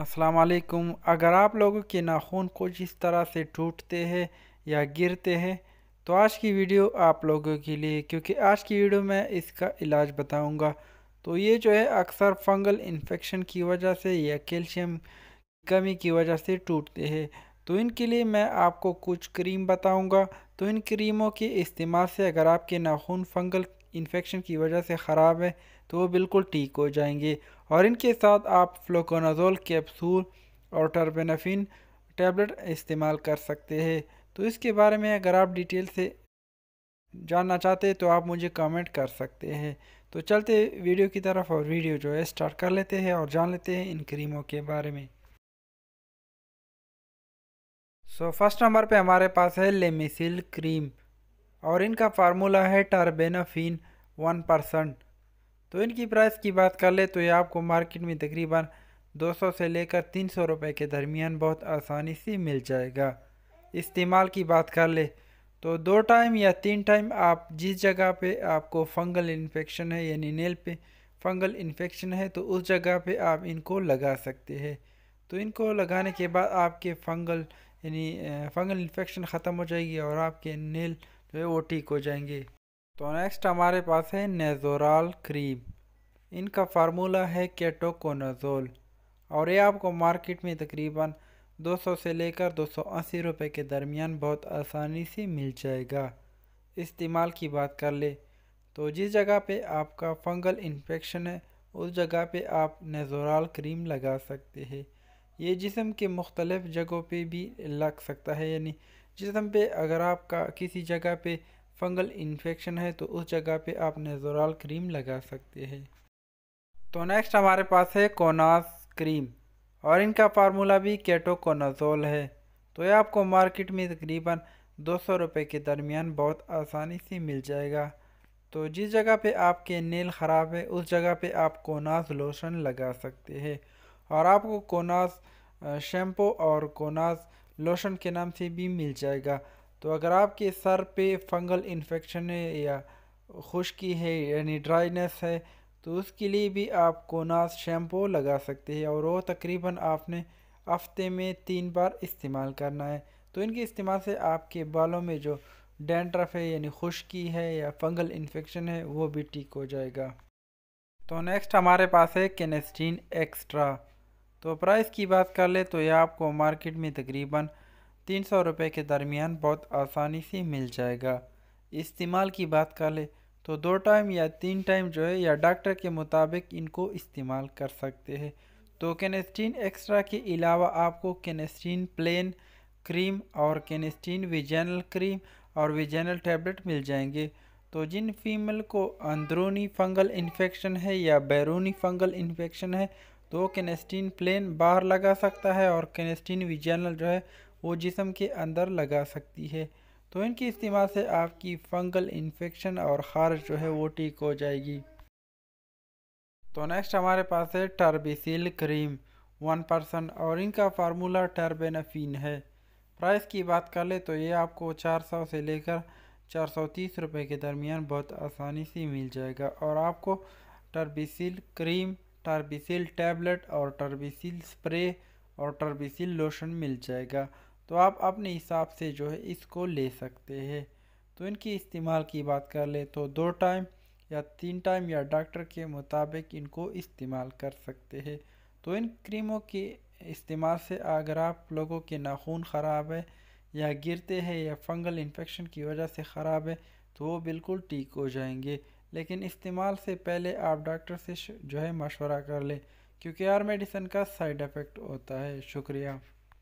अस्सलाम वालेकुम अगर आप लोगों के नाखून कुछ इस तरह से टूटते हैं या गिरते हैं तो आज की वीडियो आप लोगों के लिए क्योंकि आज की वीडियो में इसका इलाज बताऊंगा तो ये जो है अक्सर फंगल इन्फेक्शन की वजह से या कैल्शियम कमी की वजह से टूटते हैं तो इनके लिए मैं आपको कुछ क्रीम बताऊंगा तो इन क्रीमों के इस्तेमाल से अगर आपके नाखून फंगल इन्फेक्शन की वजह से ख़राब है तो वो बिल्कुल ठीक हो जाएंगे और इनके साथ आप फ्लोकोनाजोल कैप्सूल और टर्बेनाफिन टैबलेट इस्तेमाल कर सकते हैं तो इसके बारे में अगर आप डिटेल से जानना चाहते हैं तो आप मुझे कमेंट कर सकते हैं तो चलते वीडियो की तरफ और वीडियो जो है स्टार्ट कर लेते हैं और जान लेते हैं इन क्रीमों के बारे में सो फर्स्ट नंबर पे हमारे पास है लेमिसिल क्रीम और इनका फार्मूला है टर्बेनाफिन वन परसेंट तो इनकी प्राइस की बात कर ले तो ये आपको मार्केट में तकरीबन 200 से लेकर 300 रुपए के दरमियान बहुत आसानी से मिल जाएगा इस्तेमाल की बात कर ले तो दो टाइम या तीन टाइम आप जिस जगह पे आपको फंगल इन्फेक्शन है यानी नेल पे फंगल इन्फेक्शन है तो उस जगह पे आप इनको लगा सकते हैं तो इनको लगाने के बाद आपके फंगल यानी फंगल इन्फेक्शन ख़त्म हो जाएगी और आपके नेल जो है वो ठीक हो जाएंगे तो नेक्स्ट हमारे पास है नेजोराल क्रीम इनका फार्मूला है केटोकोनाजोल और ये आपको मार्केट में तकरीबन 200 से लेकर 280 रुपए के दरमियान बहुत आसानी से मिल जाएगा इस्तेमाल की बात कर ले तो जिस जगह पे आपका फंगल इन्फेक्शन है उस जगह पे आप नेजोराल क्रीम लगा सकते हैं ये जिसम के मुख्तलिफ़ जगहों पे भी लग सकता है यानी जिसम पे अगर आपका किसी जगह पे फंगल इन्फेक्शन है तो उस जगह पे आप नेजोराल क्रीम लगा सकते हैं तो नेक्स्ट हमारे पास है कोनास क्रीम और इनका फार्मूला भी केटोकोनाजोल है तो ये आपको मार्केट में तकरीबन दो सौ रुपये के दरमियान बहुत आसानी से मिल जाएगा तो जिस जगह पे आपके नेल ख़राब है उस जगह पे आप कोनास लोशन लगा सकते हैं और आपको कोनास शैम्पू और कोनास लोशन के नाम से भी मिल जाएगा तो अगर आपके सर पे फंगल इन्फेक्शन है या खुश्की है यानी ड्राइनेस है तो उसके लिए भी आप कोनास शैम्पू लगा सकते हैं और वो तकरीबन आपने हफ्ते में तीन बार इस्तेमाल करना है तो इनके इस्तेमाल से आपके बालों में जो डेंड्रफ है यानी खुश्की है या फंगल इन्फेक्शन है वो भी ठीक हो जाएगा तो नेक्स्ट हमारे पास है केनेस्टीन एक्स्ट्रा तो प्राइस की बात कर ले तो यह आपको मार्केट में तकरीबन तीन सौ रुपये के दरमियान बहुत आसानी से मिल जाएगा इस्तेमाल की बात कर ले तो दो टाइम या तीन टाइम जो है या डॉक्टर के मुताबिक इनको इस्तेमाल कर सकते हैं तो केनेस्टीन एक्स्ट्रा के अलावा आपको केनेस्टीन प्लेन क्रीम और केनेस्टीन विजनल क्रीम और विजनल टैबलेट मिल जाएंगे तो जिन फीमेल को अंदरूनी फंगल इन्फेक्शन है या बैरूनी फंगल इन्फेक्शन है तो केनेस्टीन प्लेन बाहर लगा सकता है और केनेस्टीन विजनल जो है वो जिसम के अंदर लगा सकती है तो इनके इस्तेमाल से आपकी फंगल इन्फेक्शन और खारश जो है वो ठीक हो जाएगी तो नेक्स्ट हमारे पास है टर्बिसिल क्रीम वन परसेंट और इनका फार्मूला टर्बेनाफिन है प्राइस की बात कर ले तो ये आपको 400 से लेकर 430 रुपए के दरमियान बहुत आसानी से मिल जाएगा और आपको टर्बिसिल क्रीम टर्बिसिल टैबलेट और टर्बिसिल स्प्रे और टर्बिसिल लोशन मिल जाएगा तो आप अपने हिसाब से जो है इसको ले सकते हैं तो इनकी इस्तेमाल की बात कर ले तो दो टाइम या तीन टाइम या डॉक्टर के मुताबिक इनको इस्तेमाल कर सकते हैं तो इन क्रीमों के इस्तेमाल से अगर आप लोगों के नाखून ख़राब है या गिरते हैं या फंगल इन्फेक्शन की वजह से ख़राब है तो वो बिल्कुल ठीक हो जाएंगे लेकिन इस्तेमाल से पहले आप डॉक्टर से जो है मशवरा कर लें क्योंकि यार मेडिसिन का साइड इफ़ेक्ट होता है शुक्रिया